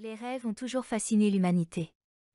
Les rêves ont toujours fasciné l'humanité.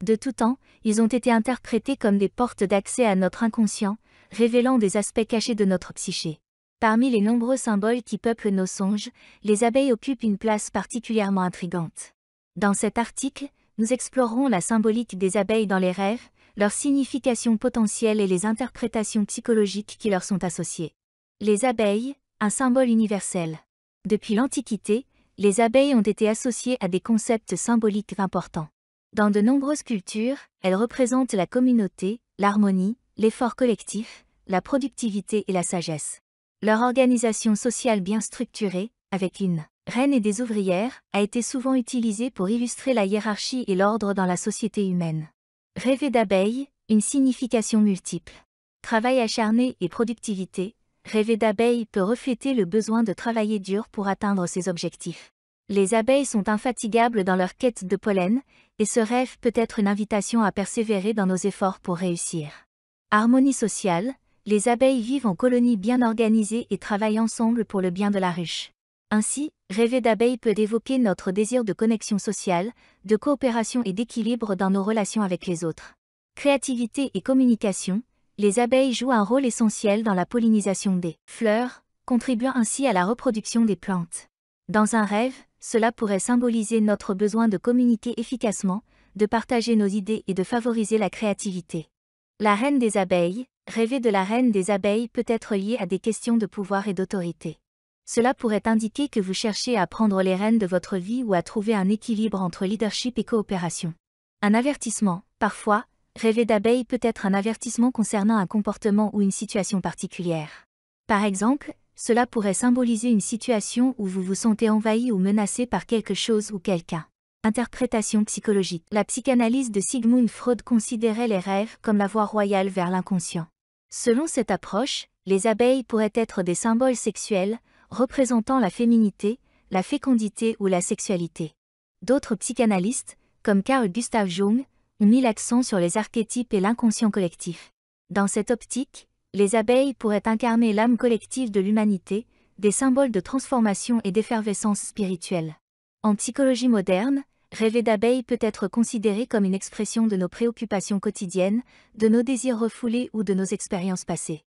De tout temps, ils ont été interprétés comme des portes d'accès à notre inconscient, révélant des aspects cachés de notre psyché. Parmi les nombreux symboles qui peuplent nos songes, les abeilles occupent une place particulièrement intrigante. Dans cet article, nous explorerons la symbolique des abeilles dans les rêves, leur signification potentielle et les interprétations psychologiques qui leur sont associées. Les abeilles, un symbole universel. Depuis l'Antiquité, les abeilles ont été associées à des concepts symboliques importants. Dans de nombreuses cultures, elles représentent la communauté, l'harmonie, l'effort collectif, la productivité et la sagesse. Leur organisation sociale bien structurée, avec une reine et des ouvrières, a été souvent utilisée pour illustrer la hiérarchie et l'ordre dans la société humaine. Rêver d'abeilles, une signification multiple. Travail acharné et productivité, Rêver d'abeilles peut refléter le besoin de travailler dur pour atteindre ses objectifs. Les abeilles sont infatigables dans leur quête de pollen, et ce rêve peut être une invitation à persévérer dans nos efforts pour réussir. Harmonie sociale, les abeilles vivent en colonies bien organisées et travaillent ensemble pour le bien de la ruche. Ainsi, rêver d'abeilles peut évoquer notre désir de connexion sociale, de coopération et d'équilibre dans nos relations avec les autres. Créativité et communication, les abeilles jouent un rôle essentiel dans la pollinisation des fleurs, contribuant ainsi à la reproduction des plantes. Dans un rêve, cela pourrait symboliser notre besoin de communiquer efficacement, de partager nos idées et de favoriser la créativité. La reine des abeilles, rêver de la reine des abeilles peut être lié à des questions de pouvoir et d'autorité. Cela pourrait indiquer que vous cherchez à prendre les rênes de votre vie ou à trouver un équilibre entre leadership et coopération. Un avertissement, parfois, Rêver d'abeilles peut être un avertissement concernant un comportement ou une situation particulière. Par exemple, cela pourrait symboliser une situation où vous vous sentez envahi ou menacé par quelque chose ou quelqu'un. Interprétation psychologique. La psychanalyse de Sigmund Freud considérait les rêves comme la voie royale vers l'inconscient. Selon cette approche, les abeilles pourraient être des symboles sexuels, représentant la féminité, la fécondité ou la sexualité. D'autres psychanalystes, comme Carl Gustav Jung, mis l'accent sur les archétypes et l'inconscient collectif. Dans cette optique, les abeilles pourraient incarner l'âme collective de l'humanité, des symboles de transformation et d'effervescence spirituelle. En psychologie moderne, rêver d'abeilles peut être considéré comme une expression de nos préoccupations quotidiennes, de nos désirs refoulés ou de nos expériences passées.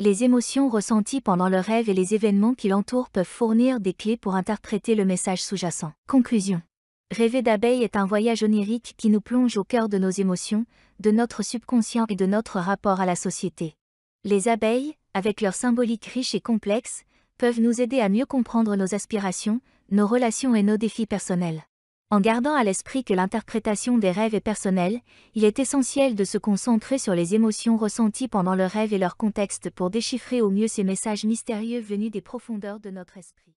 Les émotions ressenties pendant le rêve et les événements qui l'entourent peuvent fournir des clés pour interpréter le message sous-jacent. Conclusion Rêver d'abeilles est un voyage onirique qui nous plonge au cœur de nos émotions, de notre subconscient et de notre rapport à la société. Les abeilles, avec leur symbolique riche et complexe, peuvent nous aider à mieux comprendre nos aspirations, nos relations et nos défis personnels. En gardant à l'esprit que l'interprétation des rêves est personnelle, il est essentiel de se concentrer sur les émotions ressenties pendant le rêve et leur contexte pour déchiffrer au mieux ces messages mystérieux venus des profondeurs de notre esprit.